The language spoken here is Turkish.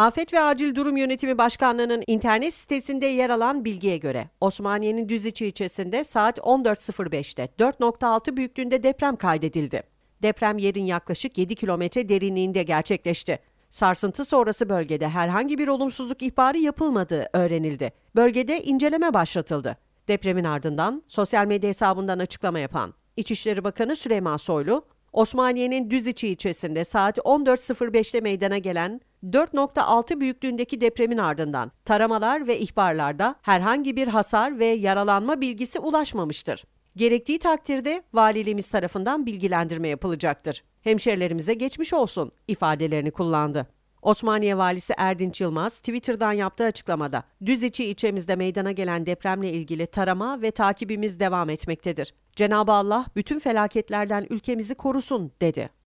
Afet ve Acil Durum Yönetimi Başkanlığı'nın internet sitesinde yer alan bilgiye göre Osmaniye'nin Düzici ilçesinde saat 14.05'te 4.6 büyüklüğünde deprem kaydedildi. Deprem yerin yaklaşık 7 kilometre derinliğinde gerçekleşti. Sarsıntı sonrası bölgede herhangi bir olumsuzluk ihbarı yapılmadığı öğrenildi. Bölgede inceleme başlatıldı. Depremin ardından sosyal medya hesabından açıklama yapan İçişleri Bakanı Süleyman Soylu, Osmaniye'nin Düziçi ilçesinde saat 14.05'te meydana gelen 4.6 büyüklüğündeki depremin ardından taramalar ve ihbarlarda herhangi bir hasar ve yaralanma bilgisi ulaşmamıştır. Gerektiği takdirde valiliğimiz tarafından bilgilendirme yapılacaktır. Hemşerilerimize geçmiş olsun ifadelerini kullandı. Osmaniye Valisi Erdinç Yılmaz Twitter'dan yaptığı açıklamada Düzici ilçemizde meydana gelen depremle ilgili tarama ve takibimiz devam etmektedir. Cenab-ı Allah bütün felaketlerden ülkemizi korusun dedi.